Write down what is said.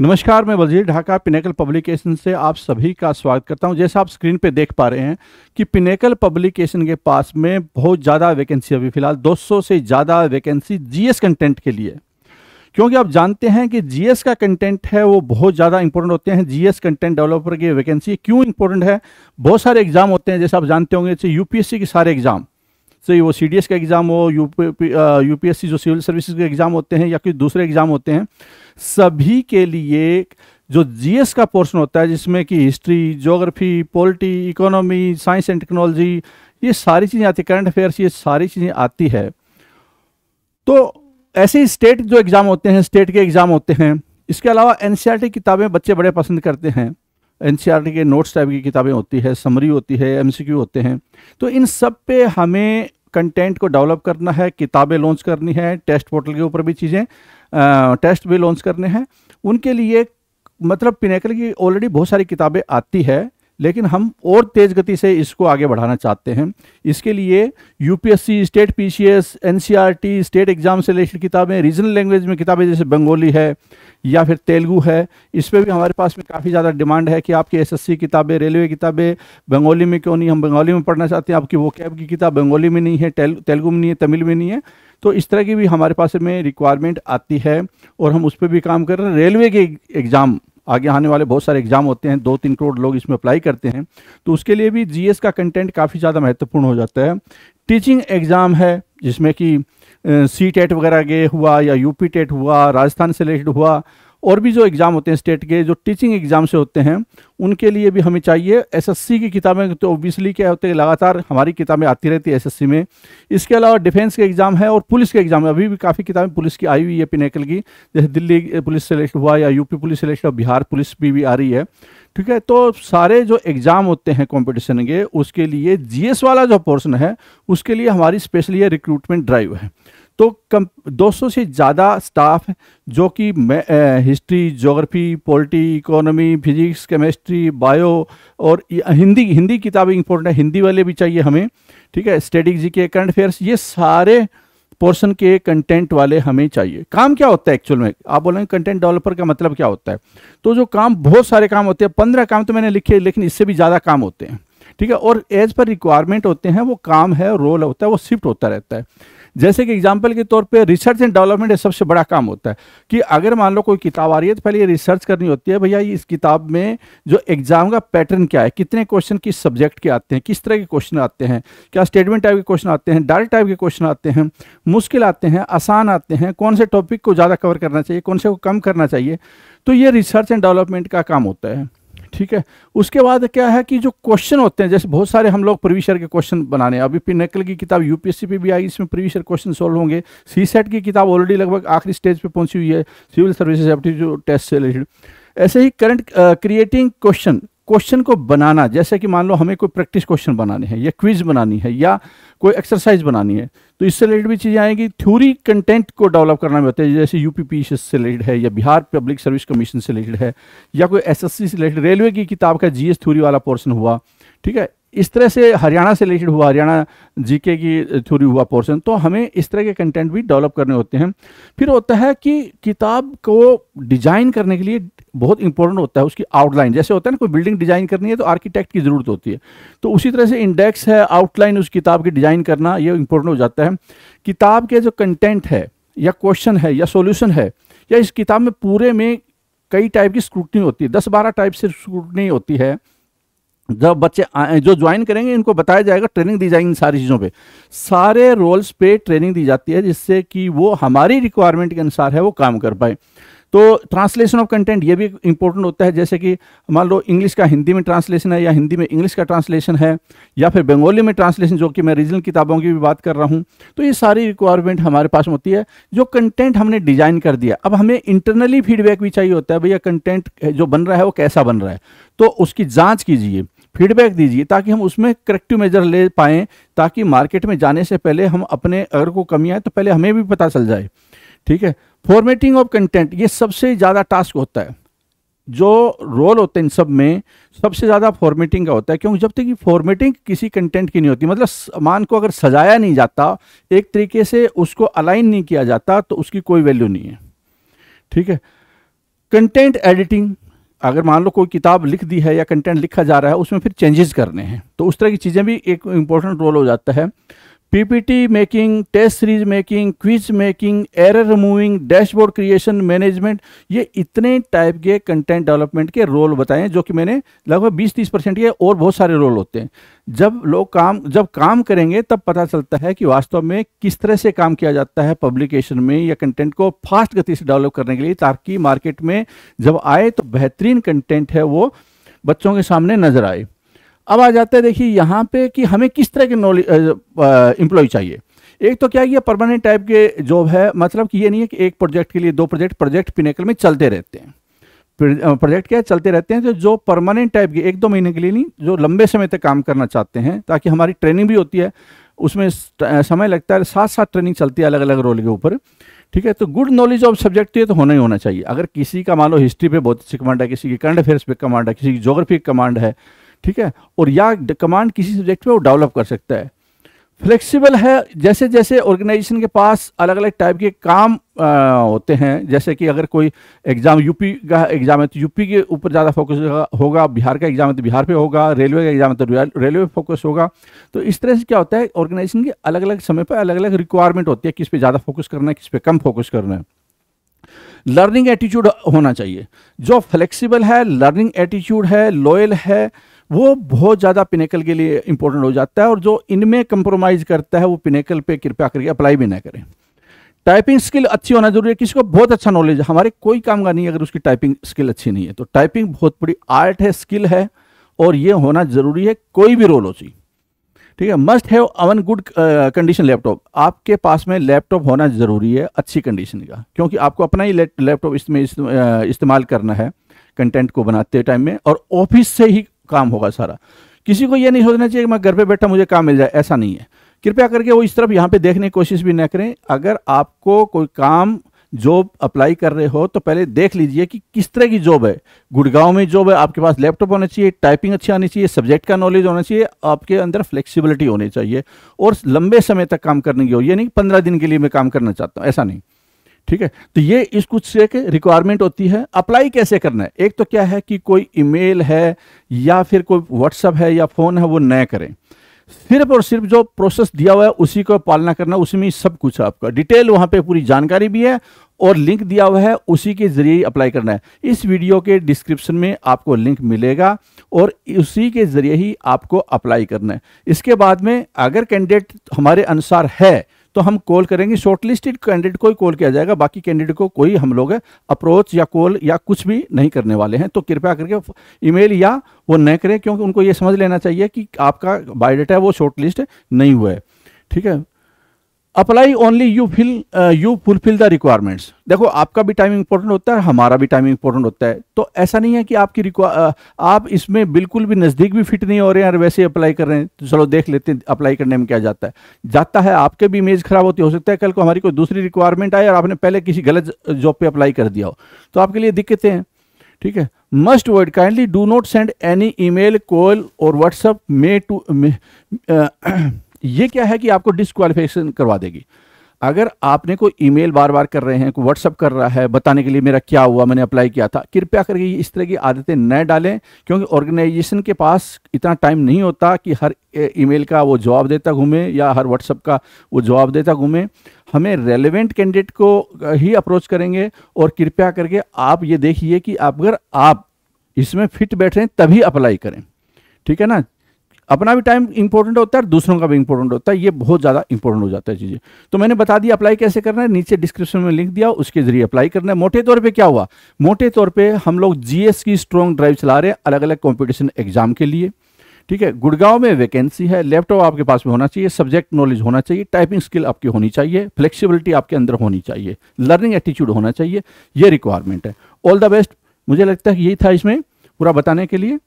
नमस्कार मैं वजीर ढाका पिनेकल पब्लिकेशन से आप सभी का स्वागत करता हूं जैसा आप स्क्रीन पे देख पा रहे हैं कि पिनेकल पब्लिकेशन के पास में बहुत ज़्यादा वैकेंसी अभी फिलहाल 200 से ज़्यादा वैकेंसी जीएस कंटेंट के लिए क्योंकि आप जानते हैं कि जीएस का कंटेंट है वो बहुत ज़्यादा इंपॉर्टेंट होते हैं जीएस कंटेंट डेवलपर की वैकेंसी क्यों इंपॉर्टेंट है बहुत सारे एग्जाम होते हैं जैसे आप जानते होंगे जैसे यूपीएससी के सारे एग्जाम चाहे वो सी का एग्ज़ाम हो यू पी जो सिविल सर्विसेज के एग्ज़ाम होते हैं या कोई दूसरे एग्ज़ाम होते हैं सभी के लिए जो जीएस का पोर्शन होता है जिसमें कि history geography polity economy science and technology ये सारी चीज़ें आती करंट अफेयर्स ये सारी चीज़ें आती है तो ऐसे ही स्टेट जो एग्ज़ाम होते हैं स्टेट के एग्ज़ाम होते हैं इसके अलावा एन e किताबें बच्चे बड़े पसंद करते हैं एन के नोट्स टाइप की किताबें होती है समरी होती है एम होते हैं तो इन सब पे हमें कंटेंट को डेवलप करना है किताबें लॉन्च करनी है टेस्ट पोर्टल के ऊपर भी चीज़ें टेस्ट भी लॉन्च करने हैं उनके लिए मतलब पिनेकल की ऑलरेडी बहुत सारी किताबें आती है लेकिन हम और तेज़ गति से इसको आगे बढ़ाना चाहते हैं इसके लिए UPSC state PCS NCERT state exam से रिलेटेड किताबें रीजनल लैंग्वेज में किताबें जैसे बंगाली है या फिर तेलुगू है इस पर भी हमारे पास में काफ़ी ज़्यादा डिमांड है कि आपकी एसएससी किताबें रेलवे किताबें बंगाली में क्यों नहीं हम बंगाली में पढ़ना चाहते हैं आपकी वो कैब की किताब बंगाली में नहीं है तेलुगू में नहीं है तमिल में नहीं है तो इस तरह की भी हमारे पास में रिक्वायरमेंट आती है और हम उस पर भी काम कर रहे हैं रेलवे के एग्ज़ाम आगे आने वाले बहुत सारे एग्जाम होते हैं दो तीन करोड़ लोग इसमें अप्लाई करते हैं तो उसके लिए भी जीएस का कंटेंट काफ़ी ज़्यादा महत्वपूर्ण हो जाता है टीचिंग एग्ज़ाम है जिसमें कि सी टेट e वगैरह गए हुआ या यूपी टेट e हुआ राजस्थान सेलेक्टेड हुआ और भी जो एग्ज़ाम होते हैं स्टेट के जो टीचिंग एग्ज़ाम से होते हैं उनके लिए भी हमें चाहिए एसएससी की किताबें तो ओबियसली क्या होते हैं लगातार हमारी किताबें आती रहती है एसएससी में इसके अलावा डिफेंस के एग्ज़ाम है और पुलिस के एग्ज़ाम अभी भी काफ़ी किताबें पुलिस की आई हुई है पिनेकल की जैसे दिल्ली पुलिस सेलेक्ट हुआ या यूपी पुलिस सेलेक्ट हुआ बिहार पुलिस भी, भी आ रही है ठीक है तो सारे जो एग्ज़ाम होते हैं कंपटीशन के उसके लिए जीएस वाला जो पोर्शन है उसके लिए हमारी स्पेशली रिक्रूटमेंट ड्राइव है तो कम 200 से ज़्यादा स्टाफ जो कि history geography polity economy physics chemistry bio और हिंदी हिंदी किताबें इंपॉर्टेंट है हिंदी वाले भी चाहिए हमें ठीक है स्टेटिक जी के करंट अफेयर्स ये सारे पोर्शन के कंटेंट वाले हमें चाहिए काम क्या होता है एक्चुअल में आप बोलेंगे कंटेंट डेवलपर का मतलब क्या होता है तो जो काम बहुत सारे काम होते हैं पंद्रह काम तो मैंने लिखे लेकिन इससे भी ज़्यादा काम होते हैं ठीक है और एज पर रिक्वायरमेंट होते हैं वो काम है रोल होता है वो शिफ्ट होता रहता है जैसे कि एग्जाम्पल के तौर पे रिसर्च एंड डेवलपमेंट सबसे बड़ा काम होता है कि अगर मान लो कोई किताब आ रही है तो पहले ये रिसर्च करनी होती है भैया इस किताब में जो एग्जाम का पैटर्न क्या है कितने क्वेश्चन किस सब्जेक्ट के आते हैं किस तरह के क्वेश्चन आते हैं क्या स्टेटमेंट टाइप के क्वेश्चन आते हैं डायरेक्ट टाइप के क्वेश्चन आते हैं मुश्किल आते हैं आसान आते हैं कौन से टॉपिक को ज़्यादा कवर करना चाहिए कौन से को कम करना चाहिए तो ये रिसर्च एंड डेवलपमेंट का काम होता है ठीक है उसके बाद क्या है कि जो क्वेश्चन होते हैं जैसे बहुत सारे हम लोग प्रीवियस के क्वेश्चन बनाने अभी पिनेकल की किताब यूपीएससी पे भी आई इसमें प्रीवियस ईयर क्वेश्चन सोल्व होंगे सी सेट e की किताब ऑलरेडी लगभग आखिरी स्टेज पे पहुंची हुई है सिविल सर्विसेज एप्टीट्यूड टेस्ट से रिलेटेड ऐसे ही करंट क्रिएटिंग क्वेश्चन क्वेश्चन को बनाना जैसे कि मान लो हमें कोई प्रैक्टिस क्वेश्चन बनाने हैं या क्विज बनानी है या कोई एक्सरसाइज बनानी है तो इससे रिलेटेड भी चीज़ें आएंगी थ्योरी कंटेंट को डेवलप करना भी होता है जैसे यूपीपी से रिलेटेड है या बिहार पब्लिक सर्विस कमीशन से रिलेटेड है या कोई एसएससी से रिलेटेड रेलवे की किताब का जीएस थ्योरी वाला पोर्शन हुआ ठीक है इस तरह से हरियाणा से रिलेटेड हुआ हरियाणा जीके की थ्योरी हुआ पोर्शन तो हमें इस तरह के कंटेंट भी डेवलप करने होते हैं फिर होता है कि किताब को डिजाइन करने के लिए बहुत इंपॉर्टेंट होता है उसकी आउटलाइन जैसे होता है ना कोई बिल्डिंग डिजाइन करनी है तो आर्किटेक्ट की ज़रूरत होती है तो उसी तरह से इंडेक्स है आउटलाइन उस किताब की डिजाइन करना ये इंपॉर्टेंट हो जाता है किताब के जो कंटेंट है या क्वेश्चन है या सोल्यूशन है या इस किताब में पूरे में कई टाइप की स्क्रूटनी होती है दस बारह टाइप से स्क्रूटनी होती है जब बच्चे जो ज्वाइन करेंगे इनको बताया जाएगा ट्रेनिंग दी जाएगी इन सारी चीज़ों पे सारे रोल्स पे ट्रेनिंग दी जाती है जिससे कि वो हमारी रिक्वायरमेंट के अनुसार है वो काम कर पाए तो ट्रांसलेशन ऑफ कंटेंट ये भी इंपॉर्टेंट होता है जैसे कि मान लो इंग्लिश का हिंदी में ट्रांसलेशन है या हिंदी में इंग्लिश का ट्रांसलेशन है या फिर बंगाली में ट्रांसलेशन जो कि मैं रीजनल किताबों की भी बात कर रहा हूँ तो ये सारी रिक्वायरमेंट हमारे पास होती है जो कंटेंट हमने डिजाइन कर दिया अब हमें इंटरनली फीडबैक भी चाहिए होता है भैया कंटेंट जो बन रहा है वो कैसा बन रहा है तो उसकी जाँच कीजिए फीडबैक दीजिए ताकि हम उसमें करेक्टिव मेजर ले पाएँ ताकि मार्केट में जाने से पहले हम अपने अगर को कमी आए तो पहले हमें भी पता चल जाए ठीक है फॉर्मेटिंग ऑफ कंटेंट ये सबसे ज़्यादा टास्क होता है जो रोल होते हैं इन सब में सबसे ज़्यादा फॉर्मेटिंग का होता है क्योंकि जब तक कि फॉर्मेटिंग किसी कंटेंट की नहीं होती मतलब सामान को अगर सजाया नहीं जाता एक तरीके से उसको अलाइन नहीं किया जाता तो उसकी कोई वैल्यू नहीं है ठीक है कंटेंट एडिटिंग अगर मान लो कोई किताब लिख दी है या कंटेंट लिखा जा रहा है उसमें फिर चेंजेस करने हैं तो उस तरह की चीज़ें भी एक इम्पोर्टेंट रोल हो जाता है PPT making test series making quiz making error removing dashboard creation management ये इतने टाइप के कंटेंट डेवलपमेंट के रोल बताए जो कि मैंने लगभग 20-30 परसेंट के और बहुत सारे रोल होते हैं जब लोग काम जब काम करेंगे तब पता चलता है कि वास्तव में किस तरह से काम किया जाता है पब्लिकेशन में या कंटेंट को फास्ट गति से डेवलप करने के लिए ताकि मार्केट में जब आए तो बेहतरीन कंटेंट है वो बच्चों के सामने नजर आए अब आ जाते हैं देखिए यहाँ पे कि हमें किस तरह के नॉलेज एम्प्लॉय चाहिए एक तो क्या ये परमानेंट टाइप के जॉब है मतलब कि ये नहीं है कि एक प्रोजेक्ट के लिए दो प्रोजेक्ट प्रोजेक्ट पिनेकल में चलते रहते हैं प्रोजेक्ट क्या है चलते रहते हैं तो जो परमानेंट टाइप के एक दो महीने के लिए नहीं जो लंबे समय तक काम करना चाहते हैं ताकि हमारी ट्रेनिंग भी होती है उसमें समय लगता है साथ साथ ट्रेनिंग चलती है अलग अलग रोल के ऊपर ठीक है तो गुड नॉलेज ऑफ सब्जेक्ट ये तो होना ही होना चाहिए अगर किसी का मान लो हिस्ट्री पे बहुत अच्छी कमांड है किसी की करंट अफेयर्स पे कमांड है किसी की जोग्राफी कमांड है ठीक है और या कमांड किसी सब्जेक्ट पे वो डेवलप कर सकता है फ्लेक्सिबल है जैसे जैसे ऑर्गेनाइजेशन के पास अलग अलग टाइप के काम आ, होते हैं जैसे कि अगर कोई एग्ज़ाम यूपी का एग्ज़ाम है तो यूपी के ऊपर ज़्यादा फोकस होगा बिहार का एग्ज़ाम है तो बिहार पे होगा रेलवे का एग्ज़ाम है तो रेलवे फोकस होगा तो इस तरह से क्या होता है ऑर्गेनाइजेशन के अलग अलग समय पर अलग अलग रिक्वायरमेंट होती है किस पे ज़्यादा फोकस करना है किस पे कम फोकस करना है लर्निंग एटीट्यूड होना चाहिए जो फ्लेक्सिबल है लर्निंग एटीट्यूड है लॉयल है वो बहुत ज़्यादा पिनेकल के लिए इंपॉर्टेंट हो जाता है और जो इनमें कंप्रोमाइज़ करता है वो पिनेकल पे कृपया करके अप्लाई भी ना करें टाइपिंग स्किल अच्छी होना जरूरी है किसी को बहुत अच्छा नॉलेज है हमारे कोई काम का नहीं अगर उसकी टाइपिंग स्किल अच्छी नहीं है तो टाइपिंग बहुत बड़ी आर्ट है स्किल है और ये होना जरूरी है कोई भी रोल हो चाहिए ठीक है must have a one good condition laptop आपके पास में लैपटॉप होना ज़रूरी है अच्छी कंडीशन का क्योंकि आपको अपना ही लैपटॉप इसमें इस्तेमाल करना है कंटेंट को बनाते टाइम में और ऑफिस से ही काम होगा सारा किसी को यह नहीं सोचना चाहिए कि मैं घर पे बैठा मुझे काम मिल जाए ऐसा नहीं है कृपया करके वो इस तरफ यहाँ पे देखने की कोशिश भी ना करें अगर आपको कोई काम जॉब अप्लाई कर रहे हो तो पहले देख लीजिए कि किस तरह की जॉब है गुड़गांव में जॉब है आपके पास लैपटॉप होना चाहिए टाइपिंग अच्छी आनी चाहिए सब्जेक्ट का नॉलेज होना चाहिए आपके अंदर फ्लेक्सिबिलिटी होनी चाहिए और लंबे समय तक काम करने की हो ये नहीं पंद्रह दिन के लिए मैं काम करना चाहता हूँ ऐसा नहीं ठीक है तो ये इस कुछ से एक रिक्वायरमेंट होती है अप्लाई कैसे करना है एक तो क्या है कि कोई ईमेल है या फिर कोई व्हाट्सअप है या फ़ोन है वो नया करें सिर्फ और सिर्फ जो प्रोसेस दिया हुआ है उसी को पालना करना उसी में सब कुछ है आपका डिटेल वहां पे पूरी जानकारी भी है और लिंक दिया हुआ है उसी के जरिए ही अप्लाई करना है इस वीडियो के डिस्क्रिप्शन में आपको लिंक मिलेगा और उसी के जरिए ही आपको अप्लाई करना है इसके बाद में अगर कैंडिडेट हमारे अनुसार है तो हम कॉल करेंगे शॉर्टलिस्टेड कैंडिडेट को ही कॉल किया जाएगा बाकी कैंडिडेट को कोई हम लोग अप्रोच या कॉल या कुछ भी नहीं करने वाले हैं तो कृपया करके ईमेल या वो न करें क्योंकि उनको ये समझ लेना चाहिए कि आपका बायोडाटा है वो शॉर्ट लिस्ट नहीं हुआ है ठीक है apply only you fill you fulfil the requirements देखो आपका भी टाइम इंपॉर्टेंट होता है हमारा भी टाइम इंपॉर्टेंट होता है तो ऐसा नहीं है कि आपकी रिक्वा uh, आप इसमें बिल्कुल भी नज़दीक भी फिट नहीं हो रहे हैं और वैसे ही अप्लाई कर रहे हैं तो चलो देख लेते हैं अप्लाई करने में क्या जाता है जाता है आपके भी इमेज खराब होती हो सकता है कल को हमारी कोई दूसरी रिक्वायरमेंट आए और आपने पहले किसी गलत जॉब पर अप्लाई कर दिया हो तो आपके लिए दिक्कतें हैं ठीक है must word kindly do not send any email call और व्हाट्सअप मे टू ये क्या है कि आपको डिसक्वालिफिकेशन करवा देगी अगर आपने कोई ईमेल बार बार कर रहे हैं कोई व्हाट्सअप कर रहा है बताने के लिए मेरा क्या हुआ मैंने अप्लाई किया था कृपया करके इस तरह की आदतें न डालें क्योंकि ऑर्गेनाइजेशन के पास इतना टाइम नहीं होता कि हर ईमेल का वो जवाब देता घूमे या हर व्हाट्सअप का वो जवाब देता घूमे हमें रेलिवेंट कैंडिडेट को ही अप्रोच करेंगे और कृपया करके आप ये देखिए कि अगर आप इसमें फिट बैठ रहे तभी अप्लाई करें ठीक है ना अपना भी टाइम इंपॉर्टेंट होता है और दूसरों का भी इंपॉर्टेंट होता है ये बहुत ज़्यादा इंपॉर्टेंट हो जाता है चीज़ें तो मैंने बता दिया अप्लाई कैसे करना है नीचे डिस्क्रिप्शन में लिंक दिया उसके जरिए अप्लाई करना है मोटे तौर पर क्या हुआ मोटे तौर पर हम लोग जीएस की स्ट्रॉन्ग ड्राइव चला रहे हैं अलग अलग कॉम्पिटिशन एग्जाम के लिए ठीक है गुड़गांव में वैकेंसी है लैपटॉप आपके पास में होना चाहिए सब्जेक्ट नॉलेज होना चाहिए टाइपिंग स्किल आपकी होनी चाहिए फ्लेक्सीबिलिटी आपके अंदर होनी चाहिए लर्निंग एटीट्यूड होना चाहिए यह रिक्वायरमेंट है ऑल द बेस्ट मुझे लगता है यही था इसमें पूरा बताने के लिए